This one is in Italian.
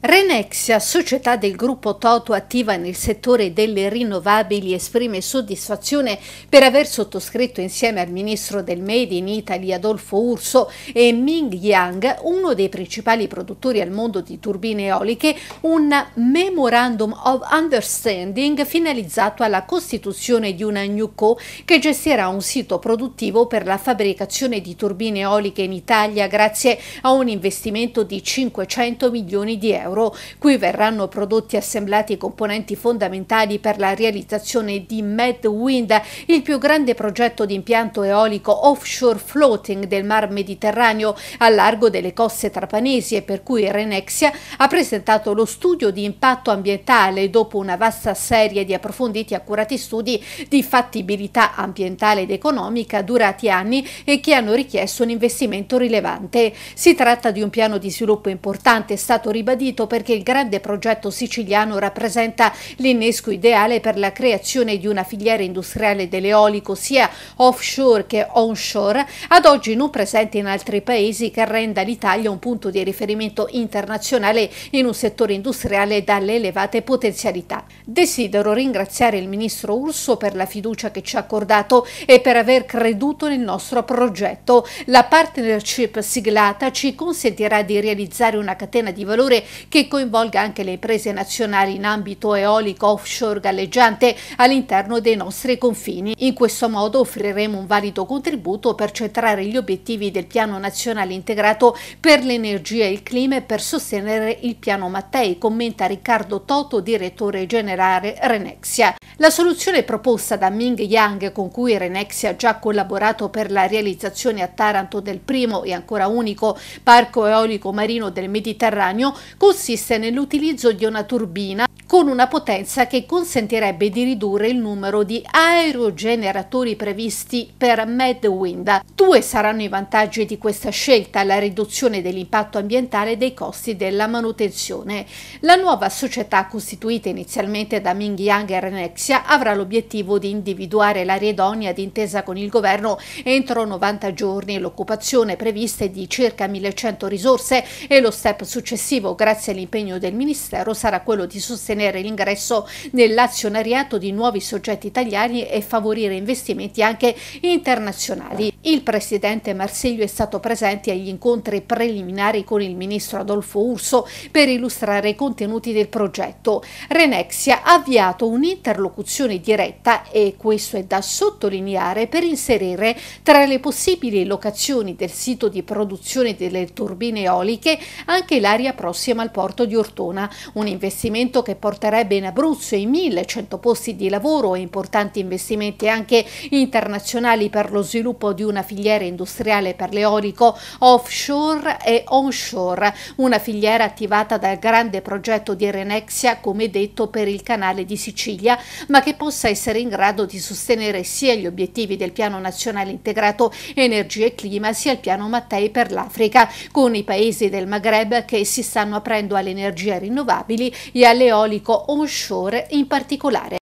Renexia, società del gruppo Toto attiva nel settore delle rinnovabili, esprime soddisfazione per aver sottoscritto insieme al ministro del Made in Italy Adolfo Urso e Ming Yang, uno dei principali produttori al mondo di turbine eoliche, un Memorandum of Understanding finalizzato alla costituzione di una NUCO che gestirà un sito produttivo per la fabbricazione di turbine eoliche in Italia grazie a un investimento di 500 milioni di euro euro, cui verranno prodotti e assemblati i componenti fondamentali per la realizzazione di MedWind, il più grande progetto di impianto eolico offshore floating del Mar Mediterraneo a largo delle coste trapanesi e per cui Renexia ha presentato lo studio di impatto ambientale dopo una vasta serie di approfonditi e accurati studi di fattibilità ambientale ed economica durati anni e che hanno richiesto un investimento rilevante. Si tratta di un piano di sviluppo importante, è stato ribadito momento perché il grande progetto siciliano rappresenta l'innesco ideale per la creazione di una filiera industriale dell'eolico sia offshore che onshore, ad oggi non presente in altri paesi che renda l'Italia un punto di riferimento internazionale in un settore industriale dalle elevate potenzialità. Desidero ringraziare il ministro Urso per la fiducia che ci ha accordato e per aver creduto nel nostro progetto. La partnership siglata ci consentirà di realizzare una catena di valore che coinvolga anche le imprese nazionali in ambito eolico offshore galleggiante all'interno dei nostri confini. In questo modo offriremo un valido contributo per centrare gli obiettivi del Piano Nazionale Integrato per l'Energia e il Clima e per sostenere il Piano Mattei, commenta Riccardo Toto, direttore generale Renexia. La soluzione proposta da Ming Yang, con cui Renexia ha già collaborato per la realizzazione a Taranto del primo e ancora unico parco eolico marino del Mediterraneo, consente consiste nell'utilizzo di una turbina con una potenza che consentirebbe di ridurre il numero di aerogeneratori previsti per MedWind. Due saranno i vantaggi di questa scelta, la riduzione dell'impatto ambientale e dei costi della manutenzione. La nuova società, costituita inizialmente da Ming Yang e Renexia, avrà l'obiettivo di individuare l'area idonea d'intesa con il governo entro 90 giorni. L'occupazione prevista è di circa 1100 risorse e lo step successivo, grazie all'impegno del Ministero, sarà quello di sostenere favorire l'ingresso nell'azionariato di nuovi soggetti italiani e favorire investimenti anche internazionali. Il presidente Marsiglio è stato presente agli incontri preliminari con il ministro Adolfo Urso per illustrare i contenuti del progetto. Renexia ha avviato un'interlocuzione diretta e questo è da sottolineare per inserire tra le possibili locazioni del sito di produzione delle turbine eoliche anche l'area prossima al porto di Ortona, un investimento che porterà porterebbe in Abruzzo i 1100 posti di lavoro e importanti investimenti anche internazionali per lo sviluppo di una filiera industriale per l'eolico offshore e onshore, una filiera attivata dal grande progetto di Renexia, come detto, per il canale di Sicilia, ma che possa essere in grado di sostenere sia gli obiettivi del Piano Nazionale Integrato Energia e Clima, sia il Piano Mattei per l'Africa, con i paesi del Maghreb che si stanno aprendo alle energie rinnovabili e all'eolico onshore in particolare